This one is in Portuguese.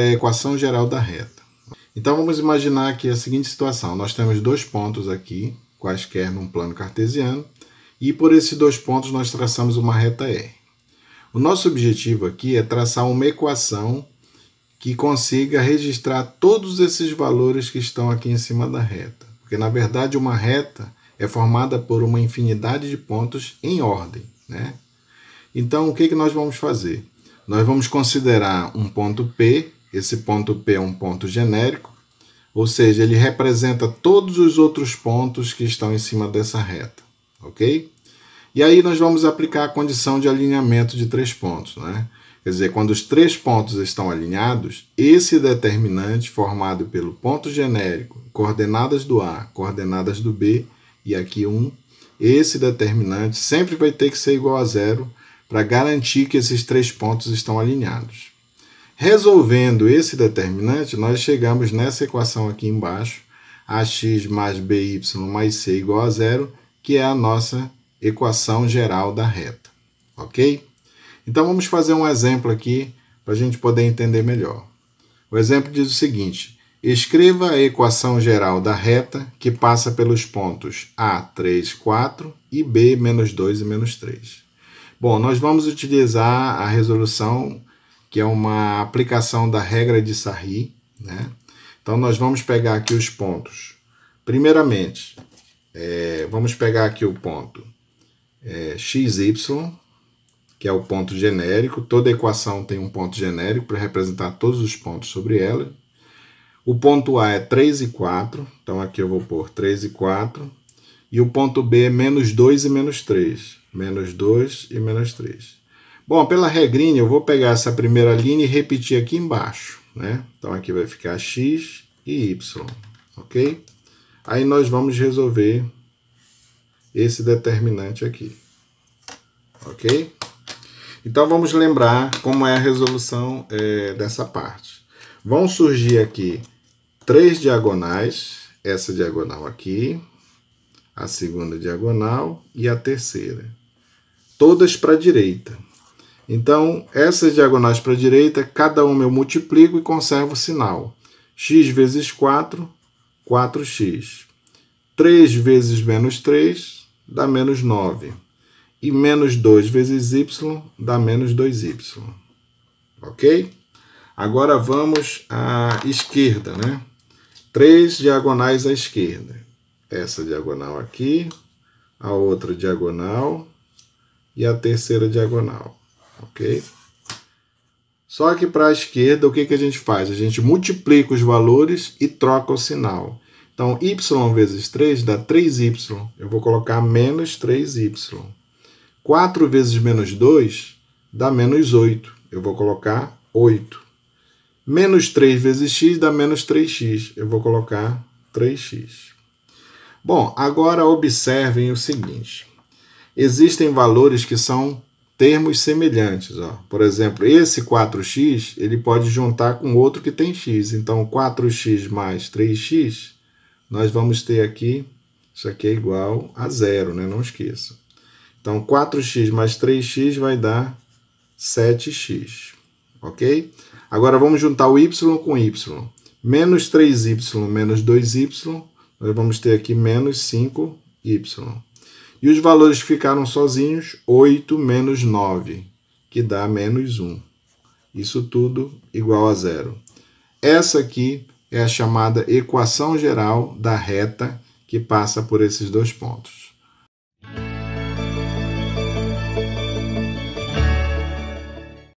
é a equação geral da reta. Então vamos imaginar aqui a seguinte situação: nós temos dois pontos aqui, quaisquer num plano cartesiano, e por esses dois pontos nós traçamos uma reta R. O nosso objetivo aqui é traçar uma equação que consiga registrar todos esses valores que estão aqui em cima da reta. Porque, na verdade, uma reta é formada por uma infinidade de pontos em ordem. Né? Então, o que, que nós vamos fazer? Nós vamos considerar um ponto P esse ponto P é um ponto genérico, ou seja, ele representa todos os outros pontos que estão em cima dessa reta, ok? E aí nós vamos aplicar a condição de alinhamento de três pontos, né? Quer dizer, quando os três pontos estão alinhados, esse determinante formado pelo ponto genérico, coordenadas do A, coordenadas do B e aqui 1, um, esse determinante sempre vai ter que ser igual a zero para garantir que esses três pontos estão alinhados. Resolvendo esse determinante, nós chegamos nessa equação aqui embaixo, ax mais by mais c igual a zero, que é a nossa equação geral da reta, ok? Então vamos fazer um exemplo aqui para a gente poder entender melhor. O exemplo diz o seguinte, escreva a equação geral da reta que passa pelos pontos A, 3, 4 e B, menos 2 e menos 3. Bom, nós vamos utilizar a resolução que é uma aplicação da regra de Sarri. Né? Então, nós vamos pegar aqui os pontos. Primeiramente, é, vamos pegar aqui o ponto é, XY, que é o ponto genérico. Toda equação tem um ponto genérico para representar todos os pontos sobre ela. O ponto A é 3 e 4, então aqui eu vou pôr 3 e 4. E o ponto B é menos 2 e menos 3. Menos 2 e menos 3. Bom, pela regrinha, eu vou pegar essa primeira linha e repetir aqui embaixo, né? Então aqui vai ficar x e y, ok? Aí nós vamos resolver esse determinante aqui, ok? Então vamos lembrar como é a resolução é, dessa parte. Vão surgir aqui três diagonais, essa diagonal aqui, a segunda diagonal e a terceira, todas para a direita. Então, essas diagonais para a direita, cada uma eu multiplico e conservo o sinal. x vezes 4, 4x. 3 vezes menos 3 dá menos 9. E menos 2 vezes y dá menos 2y. Ok? Agora vamos à esquerda, né? Três diagonais à esquerda. Essa diagonal aqui, a outra diagonal e a terceira diagonal ok? Só que para a esquerda, o que, que a gente faz? A gente multiplica os valores e troca o sinal. Então, y vezes 3 dá 3y. Eu vou colocar menos 3y. 4 vezes menos 2 dá menos 8. Eu vou colocar 8. Menos 3 vezes x dá menos 3x. Eu vou colocar 3x. Bom, agora observem o seguinte. Existem valores que são termos semelhantes. Ó. Por exemplo, esse 4x ele pode juntar com outro que tem x. Então, 4x mais 3x, nós vamos ter aqui, isso aqui é igual a zero, né? não esqueça. Então, 4x mais 3x vai dar 7x, ok? Agora, vamos juntar o y com y. Menos 3y menos 2y, nós vamos ter aqui menos 5y. E os valores que ficaram sozinhos, 8 menos 9, que dá menos 1. Isso tudo igual a zero. Essa aqui é a chamada equação geral da reta que passa por esses dois pontos.